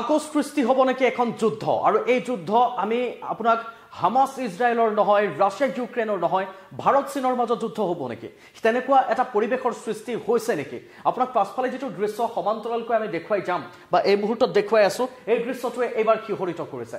আকৌ সৃষ্টি হ'ব নেকি এখন যুদ্ধ আৰু এই যুদ্ধ আমি আপোনাক হামাছ ইজৰাইলৰ নহয় ৰাছিয়া ইউক্ৰেইনৰ নহয় ভাৰত চীনৰ মাজত যুদ্ধ হ'ব নেকি তেনেকুৱা এটা পৰিৱেশৰ সৃষ্টি হৈছে নেকি আপোনাক পাছফালে যিটো দৃশ্য সমান্তৰালকৈ আমি দেখুৱাই যাম বা এই মুহূৰ্তত দেখুৱাই আছো এই দৃশ্যটোৱে এইবাৰ শিহৰিত কৰিছে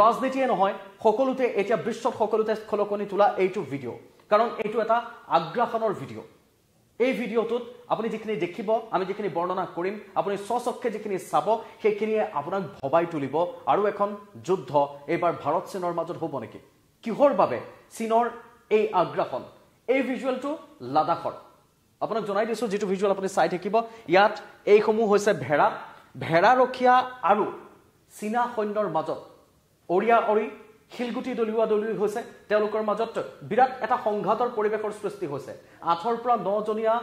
ৰাজনীতিয়ে নহয় সকলোতে এতিয়া বিশ্বত সকলোতে খলকনি তোলা এইটো ভিডিঅ' কাৰণ এইটো এটা আগ্ৰাসনৰ ভিডিঅ' এই ভিডিঅ'টোত আপুনি যিখিনি দেখিব আমি যিখিনি বৰ্ণনা কৰিম আপুনি স্বচক্ষে যিখিনি চাব সেইখিনিয়ে আপোনাক ভবাই তুলিব আৰু এখন যুদ্ধ এইবাৰ ভাৰত চীনৰ মাজত হ'ব নেকি কিহৰ বাবে চীনৰ এই আগ্ৰাসন এই ভিজুৱেলটো লাডাখৰ আপোনাক জনাই দিছোঁ যিটো ভিজুৱেল আপুনি চাই থাকিব ইয়াত এইসমূহ হৈছে ভেড়া ভেড়াৰখীয়া আৰু চীনা সৈন্যৰ মাজত অৰিয়া অৰি শিলগুটি দলিওৱা দলিওৱা হৈছে তেওঁলোকৰ মাজত বিৰাট এটা সংঘাতৰ পৰিৱেশৰ সৃষ্টি হৈছে আঠৰ পৰা নজনীয়া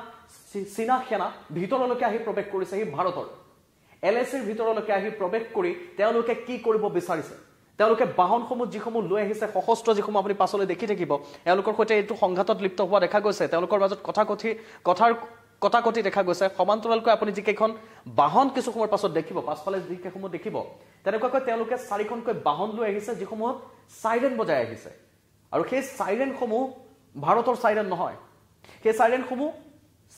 চীনা সেনা ভিতৰলৈকে আহি প্ৰৱেশ কৰিছে সি ভাৰতৰ এল এ চিৰ ভিতৰলৈকে আহি প্ৰৱেশ কৰি তেওঁলোকে কি কৰিব বিচাৰিছে তেওঁলোকে বাহনসমূহ যিসমূহ লৈ আহিছে সশস্ত্ৰ যিসমূহ আপুনি পাছলৈ দেখি থাকিব এওঁলোকৰ সৈতে এইটো সংঘাতত লিপ্ত হোৱা দেখা গৈছে তেওঁলোকৰ মাজত কথা কথি কথাৰ কটাকটি দেখা গৈছে সমান্তৰালকৈ আপুনি যিকেইখন বাহন কিছু সময়ৰ পাছত দেখিব পাছফালে যিকেইসমূহ দেখিব তেনেকুৱাকৈ তেওঁলোকে চাৰিখনকৈ বাহন লৈ আহিছে যিসমূহত চাইৰেন বজাই আহিছে আৰু সেই চাইৰেনসমূহ ভাৰতৰ চাইৰেন নহয় সেই চাইৰেনসমূহ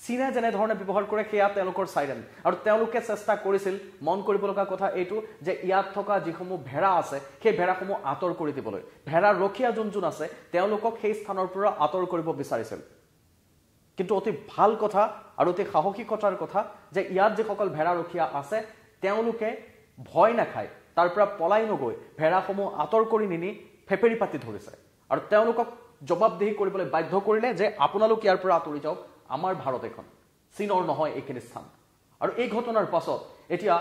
চীনে যেনেধৰণে ব্যৱহাৰ কৰে সেয়া তেওঁলোকৰ চাইৰেন আৰু তেওঁলোকে চেষ্টা কৰিছিল মন কৰিব লগা কথা এইটো যে ইয়াত থকা যিসমূহ ভেড়া আছে সেই ভেড়াসমূহ আঁতৰ কৰি দিবলৈ ভেড়াৰ ৰখীয়া যোন যোন আছে তেওঁলোকক সেই স্থানৰ পৰা আঁতৰ কৰিব বিচাৰিছিল কিন্তু অতি ভাল কথা আৰু অতি সাহসিকতাৰ কথা যে ইয়াত যিসকল ভেড়াৰখীয়া আছে তেওঁলোকে ভয় নাখায় তাৰ পৰা পলাই নগৈ ভেড়াসমূহ আঁতৰ কৰি নিনি ফেপেৰি পাতি ধৰিছে আৰু তেওঁলোকক জবাবদেহি কৰিবলৈ বাধ্য কৰিলে যে আপোনালোক ইয়াৰ পৰা আঁতৰি যাওক আমাৰ ভাৰত এখন চীনৰ নহয় এইখিনি স্থান আৰু এই ঘটনাৰ পাছত এতিয়া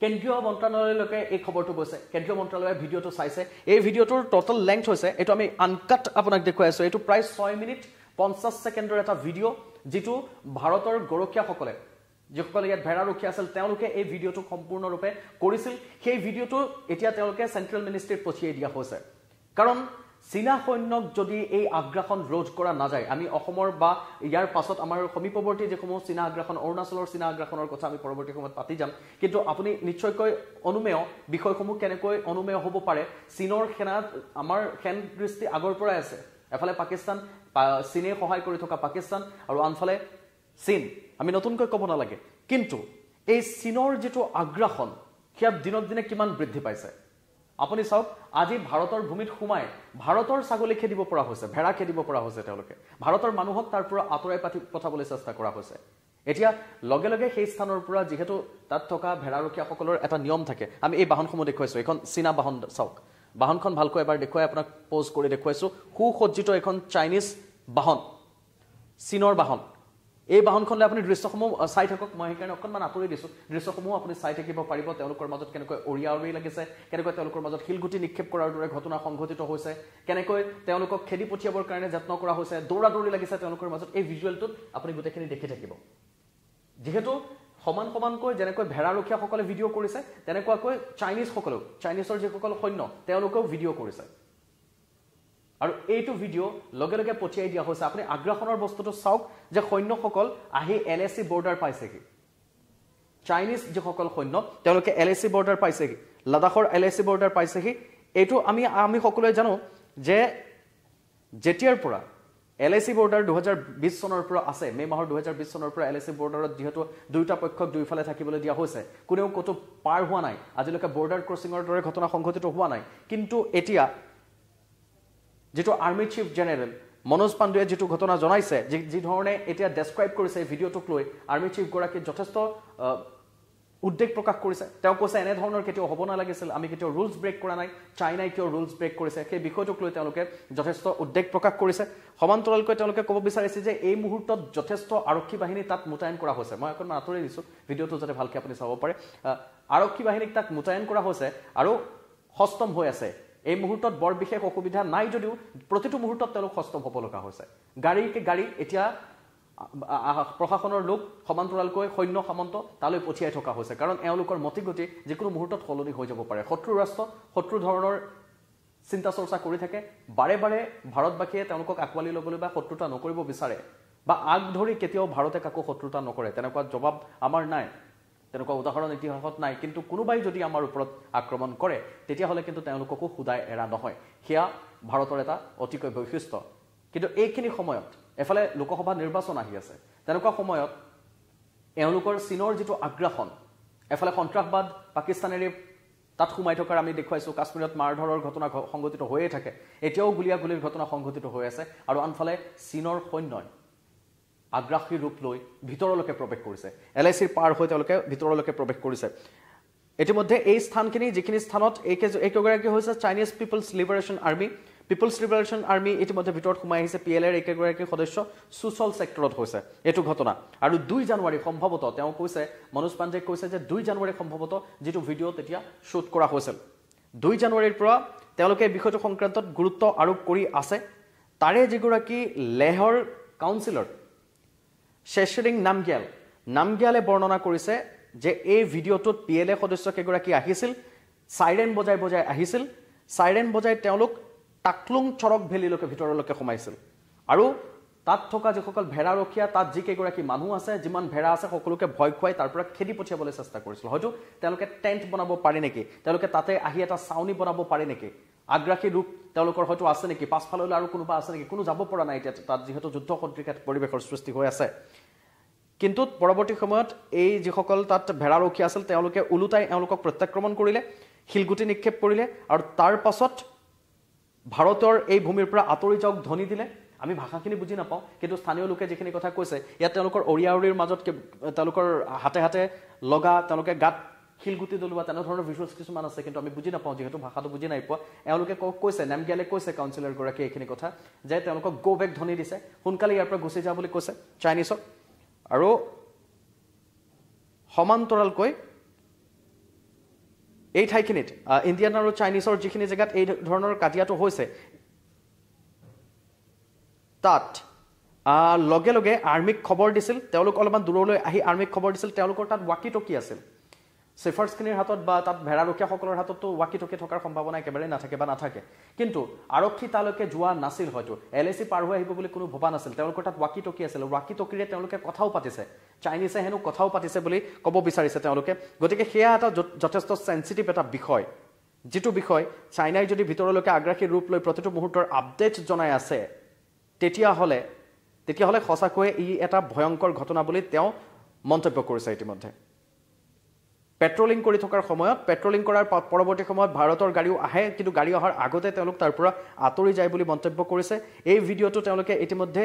কেন্দ্ৰীয় মন্ত্ৰালয়লৈকে এই খবৰটো গৈছে কেন্দ্ৰীয় মন্ত্ৰালয়ে ভিডিঅ'টো চাইছে এই ভিডিঅ'টোৰ ট'টেল লেংথ হৈছে এইটো আমি আনকাট আপোনাক দেখুৱাই আছোঁ এইটো প্ৰায় ছয় মিনিট পঞ্চাছ ছেকেণ্ডৰ এটা ভিডিঅ' যিটো ভাৰতৰ গৰখীয়াসকলে যিসকলে ইয়াত ভেড়াৰক্ষী আছিল তেওঁলোকে এই ভিডিঅ'টো সম্পূৰ্ণৰূপে কৰিছিল সেই ভিডিঅ'টো এতিয়া তেওঁলোকে চেণ্ট্ৰেল মিনিষ্ট্ৰীত পঠিয়াই দিয়া হৈছে কাৰণ চীনা সৈন্যক যদি এই আগ্ৰাসন ৰোধ কৰা নাযায় আমি অসমৰ বা ইয়াৰ পাছত আমাৰ সমীপৱৰ্তী যিসমূহ চীনা আগ্ৰাসন অৰুণাচলৰ চীনা আগ্ৰাসনৰ কথা আমি পৰৱৰ্তী সময়ত পাতি যাম কিন্তু আপুনি নিশ্চয়কৈ অনুমেয় বিষয়সমূহ কেনেকৈ অনুমেয় হ'ব পাৰে চীনৰ সেনাত আমাৰ সেন দৃষ্টি আগৰ পৰাই আছে এফালে পাকিস্তান চীনে সহায় কৰি থকা পাকিস্তান আৰু আনফালে চীন আমি নতুনকৈ ক'ব নালাগে কিন্তু এই চীনৰ যিটো আগ্ৰাসন সেয়া দিনক দিনে কিমান বৃদ্ধি পাইছে আপুনি চাওক আজি ভাৰতৰ ভূমিত সোমাই ভাৰতৰ ছাগলী খেদিব পৰা হৈছে ভেড়া খেদিব পৰা হৈছে তেওঁলোকে ভাৰতৰ মানুহক তাৰ পৰা আঁতৰাই পাতি পঠাবলৈ চেষ্টা কৰা হৈছে এতিয়া লগে লগে সেই স্থানৰ পৰা যিহেতু তাত থকা ভেড়াৰখীয়াসকলৰ এটা নিয়ম থাকে আমি এই বাহনসমূহ দেখুৱাইছোঁ এইখন চীনা বাহন চাওক বাহনখন ভালকৈ এবাৰ দেখুৱাই আপোনাক প'জ কৰি দেখুৱাইছোঁ সুসজ্জিত এখন চাইনিজ বাহন চীনৰ বাহন এই বাহনখনলৈ আপুনি দৃশ্যসমূহ চাই থাকক মই সেইকাৰণে অকণমান আঁতৰি দিছোঁ দৃশ্যসমূহ আপুনি চাই থাকিব পাৰিব তেওঁলোকৰ মাজত কেনেকৈ উৰিয়া উৰি লাগিছে কেনেকৈ তেওঁলোকৰ মাজত শিলগুটি নিক্ষেপ কৰাৰ দৰে ঘটনা সংঘটিত হৈছে কেনেকৈ তেওঁলোকক খেদি পঠিয়াবৰ কাৰণে যত্ন কৰা হৈছে দৌৰা দৌৰি লাগিছে তেওঁলোকৰ মাজত এই ভিজুৱেলটোত আপুনি গোটেইখিনি দেখি থাকিব যিহেতু সমান সমানকৈ যেনেকৈ ভেড়াৰখীয়াসকলে ভিডিঅ' কৰিছে তেনেকুৱাকৈ চাইনিজসকলেও চাইনিজৰ যিসকল সৈন্য তেওঁলোকেও ভিডিঅ' কৰিছে আৰু এইটো ভিডিঅ' লগে লগে পঠিয়াই দিয়া হৈছে আপুনি আগ্ৰাসনৰ বস্তুটো চাওক যে সৈন্যসকল আহি এল এ চি বৰ্ডাৰ পাইছেহি চাইনিজ যিসকল সৈন্য তেওঁলোকে এল এ চি বৰ্ডাৰ পাইছেহি লাডাখৰ এল এ চি বৰ্ডাৰ পাইছেহি এইটো আমি আমি সকলোৱে জানো যে যেতিয়াৰ পৰা এল আই চি বৰ্ডাৰ দুহেজাৰ বিছ চনৰ পৰা আছে মে' মাহৰ দুহেজাৰ বিছ চনৰ পৰা এল আই চি বৰ্ডাৰত যিহেতু দুয়োটা পক্ষক দুয়োফালে থাকিবলৈ দিয়া হৈছে কোনেও ক'তো পাৰ হোৱা নাই আজিলৈকে বৰ্ডাৰ ক্ৰছিঙৰ দৰে ঘটনা সংঘটিত হোৱা নাই কিন্তু এতিয়া যিটো আৰ্মি চিফ জেনেৰেল মনোজ পাণ্ডুৱে যিটো ঘটনা জনাইছে যি যিধৰণে এতিয়া ডেছক্ৰাইব কৰিছে এই ভিডিঅ'টোক লৈ আৰ্মি চিফগৰাকীয়ে যথেষ্ট উদ্বেগ প্ৰকাশ কৰিছে তেওঁ কৈছে এনেধৰণৰ কেতিয়াও হ'ব নালাগিছিল আমি কেতিয়াও ৰুলছ ব্ৰেক কৰা নাই চাইনাই কিয় ৰুলছ ব্ৰেক কৰিছে সেই বিষয়টোক লৈ তেওঁলোকে যথেষ্ট উদ্বেগ প্ৰকাশ কৰিছে সমান্তৰালকৈ তেওঁলোকে ক'ব বিচাৰিছে যে এই মুহূৰ্তত যথেষ্ট আৰক্ষী বাহিনী তাত মোতায়েন কৰা হৈছে মই অকণমান আঁতৰি দিছোঁ ভিডিঅ'টো যাতে ভালকৈ আপুনি চাব পাৰে আৰক্ষী বাহিনীক তাত মোতায়েন কৰা হৈছে আৰু সষ্টম হৈ আছে এই মুহূৰ্তত বৰ বিশেষ অসুবিধা নাই যদিও প্ৰতিটো মুহূৰ্তত তেওঁলোক সষ্টম হ'ব লগা হৈছে গাড়ীকে গাড়ী এতিয়া প্ৰশাসনৰ লোক সমান্তৰালকৈ সৈন্য সামন্ত তালৈ পঠিয়াই থকা হৈছে কাৰণ এওঁলোকৰ মতি গতি যিকোনো মুহূৰ্তত সলনি হৈ যাব পাৰে শত্ৰু ৰাষ্ট্ৰ শত্ৰু ধৰণৰ চিন্তা চৰ্চা কৰি থাকে বাৰে বাৰে ভাৰতবাসীয়ে তেওঁলোকক আঁকোৱালি ল'বলৈ বা শত্ৰুতা নকৰিব বিচাৰে বা আগ ধৰি কেতিয়াও ভাৰতে কাকো শত্ৰুতা নকৰে তেনেকুৱা জবাব আমাৰ নাই তেনেকুৱা উদাহৰণ ইতিহাসত নাই কিন্তু কোনোবাই যদি আমাৰ ওপৰত আক্ৰমণ কৰে তেতিয়াহ'লে কিন্তু তেওঁলোককো সোদাই এৰা নহয় সেয়া ভাৰতৰ এটা অতিকৈ বৈশিষ্ট্য কিন্তু এইখিনি সময়ত এফালে লোকসভা নিৰ্বাচন আহি আছে তেনেকুৱা সময়ত এওঁলোকৰ চীনৰ যিটো আগ্ৰাসন এফালে সন্ত্ৰাসবাদ পাকিস্তানেৰে তাত সোমাই থকাৰ আমি দেখুৱাইছোঁ কাশ্মীৰত মাৰধৰৰ ঘটনা সংঘটিত হৈয়ে থাকে এতিয়াও গুলীয়াগুলীৰ ঘটনা সংঘটিত হৈ আছে আৰু আনফালে চীনৰ সৈন্যই আগ্ৰাসী ৰূপ লৈ ভিতৰলৈকে প্ৰৱেশ কৰিছে এল আই চিৰ পাৰ হৈ তেওঁলোকে ভিতৰলৈকে প্ৰৱেশ কৰিছে ইতিমধ্যে এই স্থানখিনি যিখিনি স্থানত এইকেই হৈছে Chinese people's liberation army people's liberation army ইতিমধ্যে ভিতৰত সোমাই আহিছে পি এল এৰ একেগৰাকী সদস্য চুচল ছেক্টৰত হৈছে এইটো ঘটনা আৰু দুই জানুৱাৰী সম্ভৱতঃ তেওঁ কৈছে মনোজ পাণ্ডেক কৈছে যে দুই জানুৱাৰী সম্ভৱতঃ যিটো ভিডিঅ' তেতিয়া শ্বুট কৰা হৈছিল দুই জানুৱাৰীৰ পৰা তেওঁলোকে এই বিষয়টো সংক্ৰান্তত গুৰুত্ব আৰোপ কৰি আছে তাৰে যিগৰাকী লেহৰ কাউঞ্চিলৰ শেষৰিং নামগিয়াল নামগিয়ালে বৰ্ণনা কৰিছে যে এই ভিডিঅ'টোত পি এল এ সদস্য কেইগৰাকী আহিছিল চাইৰেন বজাই বজাই আহিছিল চাইৰেন বজাই তেওঁলোক টাকলুং চৰক ভেলীলৈকে ভিতৰলৈকে সোমাইছিল আৰু তাত থকা যিসকল ভেড়াৰখীয়া তাত যিকেইগৰাকী মানুহ আছে যিমান ভেড়া আছে সকলোকে ভয় খুৱাই তাৰ পৰা খেদি পঠিয়াবলৈ চেষ্টা কৰিছিল হয়তো তেওঁলোকে টেণ্ট বনাব পাৰে নেকি তেওঁলোকে তাতে আহি এটা চাউনি বনাব পাৰে নেকি আগ্ৰাসী ৰূপ তেওঁলোকৰ হয়তো আছে নেকি পাছফাললৈ আৰু কোনোবা আছে নেকি কোনো যাব পৰা নাই এতিয়া তাত যিহেতু যুদ্ধ সদৃশ পৰিৱেশৰ সৃষ্টি হৈ আছে কিন্তু পৰৱৰ্তী সময়ত এই যিসকল তাত ভেড়াৰখীয়া আছিল তেওঁলোকে ওলোটাই এওঁলোকক প্ৰত্যাক্ৰমণ কৰিলে শিলগুটি নিক্ষেপ কৰিলে আৰু তাৰ পাছত ভাৰতৰ এই ভূমিৰ পৰা আঁতৰি যাওক ধ্বনি দিলে আমি ভাষাখিনি বুজি নাপাওঁ কিন্তু স্থানীয় লোকে যিখিনি কথা কৈছে ইয়াত তেওঁলোকৰ অৰিয়া অৰিৰ মাজত তেওঁলোকৰ হাতে হাতে লগা তেওঁলোকে গাত শিলগুটি দলোৱা তেনেধৰণৰ ভিজুৱেলছ কিছুমান আছে কিন্তু আমি বুজি নাপাওঁ যিহেতু ভাষাটো বুজি নাই পোৱা এওঁলোকে কওক কৈছে নেমগিয়ালে কৈছে কাউঞ্চিলাৰগৰাকীয়ে এইখিনি কথা যে তেওঁলোকক গ' বেক ধনী দিছে সোনকালে ইয়াৰ পৰা গুচি যাওঁ বুলি কৈছে চাইনিজক আৰু সমান্তৰালকৈ এই ঠাইখিনিত ইণ্ডিয়ান আৰু চাইনিজৰ যিখিনি জেগাত এই ধৰণৰ কাজিয়াটো হৈছে তাত লগে লগে আৰ্মীক খবৰ দিছিল তেওঁলোক অলপমান দূৰলৈ আহি আৰ্মীক খবৰ দিছিল তেওঁলোকৰ তাত ৱাকি টকি আছিল চেফাৰ্ছখিনিৰ হাতত বা তাত ভেড়াৰখীয়াসকলৰ হাততো ৱাকি টকি থকাৰ সম্ভাৱনা একেবাৰে নাথাকে বা নাথাকে কিন্তু আৰক্ষী তালৈকে যোৱা নাছিল হয়তো এল এ চি পাৰ হৈ আহিব বুলি কোনো ভবা নাছিল তেওঁলোকৰ তাত ৱাকি টকি আছিল ৱাকি টকিৰে তেওঁলোকে কথাও পাতিছে চাইনিজে হেনো কথাও পাতিছে বুলি ক'ব বিচাৰিছে তেওঁলোকে গতিকে সেয়া এটা যথেষ্ট চেঞ্চিটিভ এটা বিষয় যিটো বিষয় চাইনাই যদি ভিতৰলৈকে আগ্ৰাসী ৰূপ লৈ প্ৰতিটো মুহূৰ্তৰ আপডেট জনাই আছে তেতিয়াহ'লে তেতিয়াহ'লে সঁচাকৈয়ে ই এটা ভয়ংকৰ ঘটনা বুলি তেওঁ মন্তব্য কৰিছে ইতিমধ্যে পেট্ৰলিং কৰি থকাৰ সময়ত পেট্ৰলিং কৰাৰ পৰৱৰ্তী সময়ত ভাৰতৰ গাড়ীও আহে কিন্তু গাড়ী অহাৰ আগতে তেওঁলোক তাৰ পৰা আঁতৰি যায় বুলি মন্তব্য কৰিছে এই ভিডিঅ'টো তেওঁলোকে ইতিমধ্যে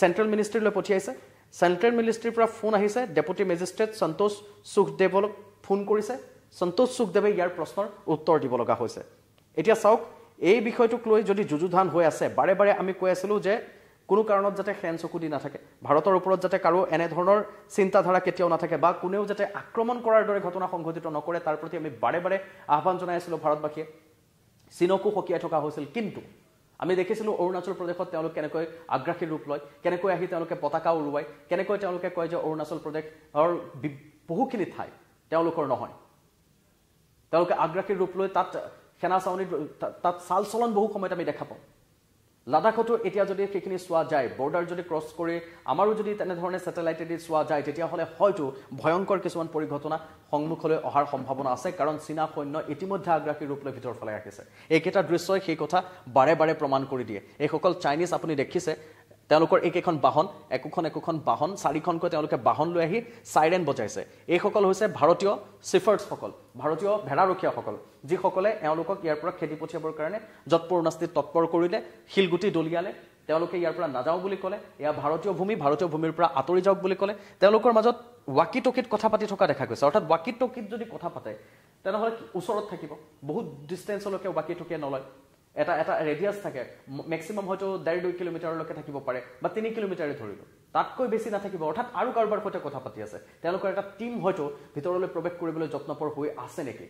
চেণ্ট্ৰেল মিনিষ্ট্ৰীলৈ পঠিয়াইছে চেণ্ট্ৰেল মিনিষ্ট্ৰীৰ পৰা ফোন আহিছে ডেপুটি মেজিষ্ট্ৰেট সন্তোষ সুখদেৱক ফোন কৰিছে সন্তোষ সুখদেৱে ইয়াৰ প্ৰশ্নৰ উত্তৰ দিব লগা হৈছে এতিয়া চাওক এই বিষয়টোক লৈ যদি যুযুধান হৈ আছে বাৰে বাৰে আমি কৈ আছিলোঁ যে কোনো কাৰণত যাতে সেন চকু দি নাথাকে ভাৰতৰ ওপৰত যাতে কাৰো এনেধৰণৰ চিন্তাধাৰা কেতিয়াও নাথাকে বা কোনেও যাতে আক্ৰমণ কৰাৰ দৰে ঘটনা সংঘটিত নকৰে তাৰ প্ৰতি আমি বাৰে বাৰে আহ্বান জনাই ভাৰতবাসীয়ে চীনকো সকীয়াই থকা হৈছিল কিন্তু আমি দেখিছিলোঁ অৰুণাচল প্ৰদেশত তেওঁলোক কেনেকৈ আগ্ৰাসী ৰূপ লয় কেনেকৈ আহি তেওঁলোকে পতাকা উৰুৱায় কেনেকৈ তেওঁলোকে কয় যে অৰুণাচল প্ৰদেশৰ বহুখিনি ঠাই তেওঁলোকৰ নহয় তেওঁলোকে আগ্ৰাসী ৰূপ লৈ তাত সেনা চাউনীত তাত চাল চলন বহু সময়ত আমি দেখা পাওঁ লাডাখতো এতিয়া যদি সেইখিনি চোৱা যায় বৰ্ডাৰ যদি ক্ৰছ কৰি আমাৰো যদি তেনেধৰণে ছেটেলাইটেদি চোৱা যায় তেতিয়াহ'লে হয়তো ভয়ংকৰ কিছুমান পৰিঘটনা সন্মুখলৈ অহাৰ সম্ভাৱনা আছে কাৰণ চীনা সৈন্য ইতিমধ্যে আগ্ৰাসী ৰূপ লৈ ভিতৰফালে ৰাখিছে এইকেইটা দৃশ্যই সেই কথা বাৰে বাৰে প্ৰমাণ কৰি দিয়ে এইসকল চাইনিজ আপুনি দেখিছে তেওঁলোকৰ এইকেইখন বাহন একোখন একোখন বাহন চাৰিখনকৈ তেওঁলোকে বাহন লৈ আহি চাইৰেন বজাইছে এইসকল হৈছে ভাৰতীয় চিফাৰ্ছসকল ভাৰতীয় ভেড়াৰখীয়াসকল যিসকলে এওঁলোকক ইয়াৰ পৰা খেদি পঠিয়াবৰ কাৰণে যৎপৰণাস্তিত তৎপৰ কৰিলে শিলগুটি দলিয়ালে তেওঁলোকে ইয়াৰ পৰা নাযাওঁ বুলি ক'লে এয়া ভাৰতীয় ভূমি ভাৰতীয় ভূমিৰ পৰা আঁতৰি যাওক বুলি ক'লে তেওঁলোকৰ মাজত ৱাকি টকিত কথা পাতি থকা দেখা গৈছে অৰ্থাৎ ৱাকি টকিত যদি কথা পাতে তেনেহ'লে ওচৰত থাকিব বহুত ডিষ্টেঞ্চলৈকে ৱাকি টকিয়ে নলয় এটা এটা ৰেডিয়াছ থাকে মেক্সিমাম হয়তো ডেৰ দুই কিলোমিটাৰলৈকে থাকিব পাৰে বা তিনি কিলোমিটাৰে ধৰিলোঁ তাতকৈ বেছি নাথাকিব অৰ্থাৎ আৰু কাৰোবাৰ সৈতে কথা পাতি আছে তেওঁলোকৰ এটা টীম হয়তো ভিতৰলৈ প্ৰৱেশ কৰিবলৈ যত্নপৰ হৈ আছে নেকি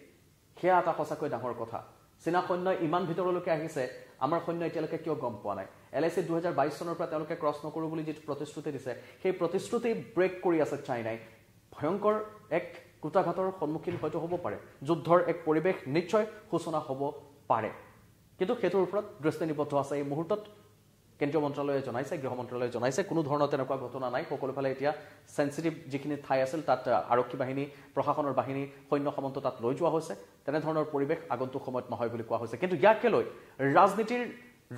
সেয়া এটা সঁচাকৈ ডাঙৰ কথা চীনা সৈন্য ইমান ভিতৰলৈকে আহিছে আমাৰ সৈন্য এতিয়ালৈকে কিয় গম পোৱা নাই এল আই চি দুহেজাৰ বাইছ চনৰ পৰা তেওঁলোকে ক্ৰছ নকৰোঁ বুলি যিটো প্ৰতিশ্ৰুতি দিছে সেই প্ৰতিশ্ৰুতি ব্ৰেক কৰি আছে চাইনাই ভয়ংকৰ এক কুটাঘাতৰ সন্মুখীন হয়তো হ'ব পাৰে যুদ্ধৰ এক পৰিৱেশ নিশ্চয় সূচনা হ'ব পাৰে কিন্তু সেইটোৰ ওপৰত দৃষ্টি নিবদ্ধ আছে এই মুহূৰ্তত কেন্দ্ৰীয় মন্ত্ৰালয়ে জনাইছে গৃহ মন্ত্ৰালয়ে জনাইছে কোনো ধৰণৰ তেনেকুৱা ঘটনা নাই সকলোফালে এতিয়া চেঞ্চিটিভ যিখিনি ঠাই আছিল তাত আৰক্ষী বাহিনী প্ৰশাসনৰ বাহিনী সৈন্য সামন্ত তাত লৈ যোৱা হৈছে তেনেধৰণৰ পৰিৱেশ আগন্তুক সময়ত নহয় বুলি কোৱা হৈছে কিন্তু ইয়াকে লৈ ৰাজনীতিৰ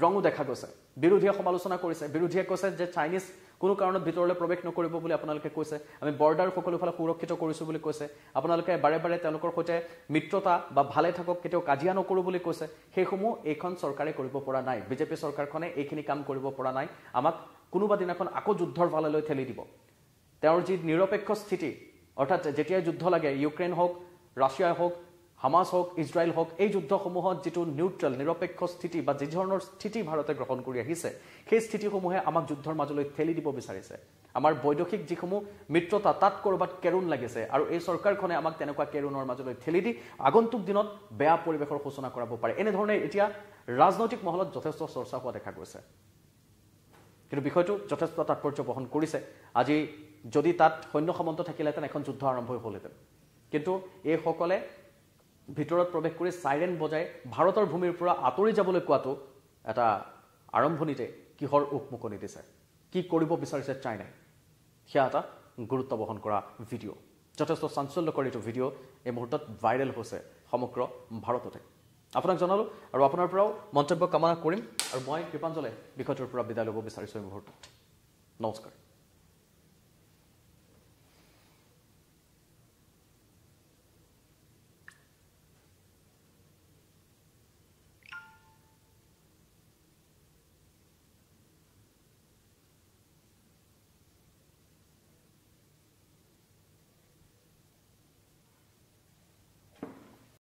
ৰঙো দেখা গৈছে বিৰোধীয়ে সমালোচনা কৰিছে বিৰোধীয়ে কৈছে যে চাইনিজ কোনো কাৰণত ভিতৰলৈ প্ৰৱেশ নকৰিব বুলি আপোনালোকে কৈছে আমি বৰ্ডাৰ সকলোফালে সুৰক্ষিত কৰিছোঁ বুলি কৈছে আপোনালোকে বাৰে বাৰে তেওঁলোকৰ সৈতে মিত্ৰতা বা ভালে থাকক কেতিয়াও কাজিয়া নকৰোঁ বুলি কৈছে সেইসমূহ এইখন চৰকাৰে কৰিব পৰা নাই বিজেপি চৰকাৰখনে এইখিনি কাম কৰিব পৰা নাই আমাক কোনোবা দিনাখন আকৌ যুদ্ধৰ ফাললৈ ঠেলি দিব তেওঁৰ যি নিৰপেক্ষ স্থিতি অৰ্থাৎ যেতিয়াই যুদ্ধ লাগে ইউক্ৰেইন হওক ৰাছিয়াই হওক হামাছ হওক ইজৰাইল হওক এই যুদ্ধসমূহত যিটো নিউট্ৰেল নিৰপেক্ষ স্থিতি বা যি ধৰণৰ স্থিতি ভাৰতে গ্ৰহণ কৰি আহিছে সেই স্থিতিসমূহে আমাক যুদ্ধৰ মাজলৈ ঠেলি দিব বিচাৰিছে আমাৰ বৈদেশিক যিসমূহ মিত্ৰতা তাত ক'ৰবাত কেৰুণ লাগিছে আৰু এই চৰকাৰখনে আমাক তেনেকুৱা কেৰুণৰ মাজলৈ ঠেলি দি আগন্তুক দিনত বেয়া পৰিৱেশৰ সূচনা কৰাব পাৰে এনেধৰণে এতিয়া ৰাজনৈতিক মহলত যথেষ্ট চৰ্চা হোৱা দেখা গৈছে কিন্তু বিষয়টো যথেষ্ট তাৎপৰ্য বহন কৰিছে আজি যদি তাত সৈন্য সামন্ত থাকিলেহেঁতেন এখন যুদ্ধ আৰম্ভ হ'লহেঁতেন কিন্তু এইসকলে ভিতৰত প্ৰৱেশ কৰি চাইৰেন বজাই ভাৰতৰ ভূমিৰ পৰা আঁতৰি যাবলৈ কোৱাটো এটা আৰম্ভণিতে কিহৰ উকমুকনি দিছে কি কৰিব বিচাৰিছে চাইনাই সেয়া এটা গুৰুত্ব বহন কৰা ভিডিঅ' যথেষ্ট চাঞ্চল্যকৰ এইটো ভিডিঅ' এই মুহূৰ্তত ভাইৰেল হৈছে সমগ্ৰ ভাৰততে আপোনাক জনালোঁ আৰু আপোনাৰ পৰাও মন্তব্য কামনা কৰিম আৰু মই কৃপাঞ্জলে বিষয়টোৰ পৰা বিদায় ল'ব বিচাৰিছোঁ এই মুহূৰ্তত নমস্কাৰ